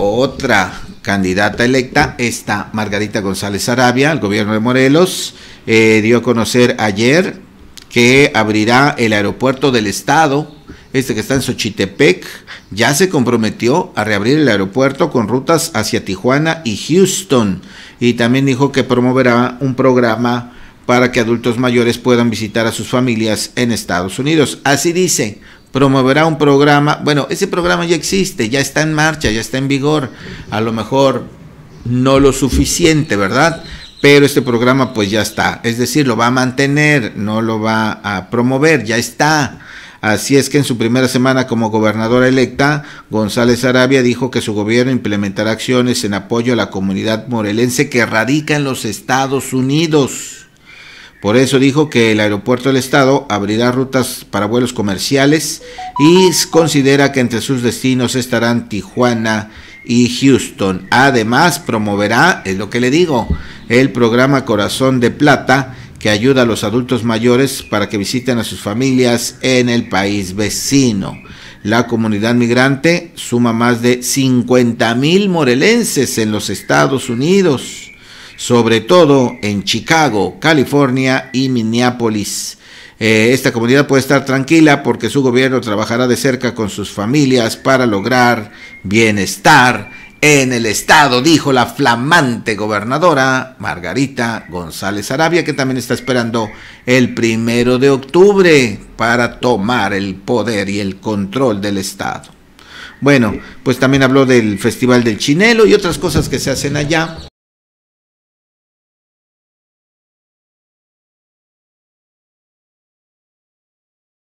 otra candidata electa, está Margarita González Arabia, el gobierno de Morelos, eh, dio a conocer ayer que abrirá el aeropuerto del estado, este que está en Xochitepec, ya se comprometió a reabrir el aeropuerto con rutas hacia Tijuana y Houston, y también dijo que promoverá un programa para que adultos mayores puedan visitar a sus familias en Estados Unidos. Así dice, promoverá un programa, bueno, ese programa ya existe, ya está en marcha, ya está en vigor, a lo mejor no lo suficiente, ¿verdad? Pero este programa pues ya está, es decir, lo va a mantener, no lo va a promover, ya está. Así es que en su primera semana como gobernadora electa, González Arabia dijo que su gobierno implementará acciones en apoyo a la comunidad morelense que radica en los Estados Unidos. Por eso dijo que el aeropuerto del estado abrirá rutas para vuelos comerciales y considera que entre sus destinos estarán Tijuana y Houston. Además, promoverá, es lo que le digo, el programa Corazón de Plata que ayuda a los adultos mayores para que visiten a sus familias en el país vecino. La comunidad migrante suma más de 50 mil morelenses en los Estados Unidos sobre todo en Chicago, California y Minneapolis. Eh, esta comunidad puede estar tranquila porque su gobierno trabajará de cerca con sus familias para lograr bienestar en el estado, dijo la flamante gobernadora Margarita González Arabia, que también está esperando el primero de octubre para tomar el poder y el control del estado. Bueno, pues también habló del Festival del Chinelo y otras cosas que se hacen allá.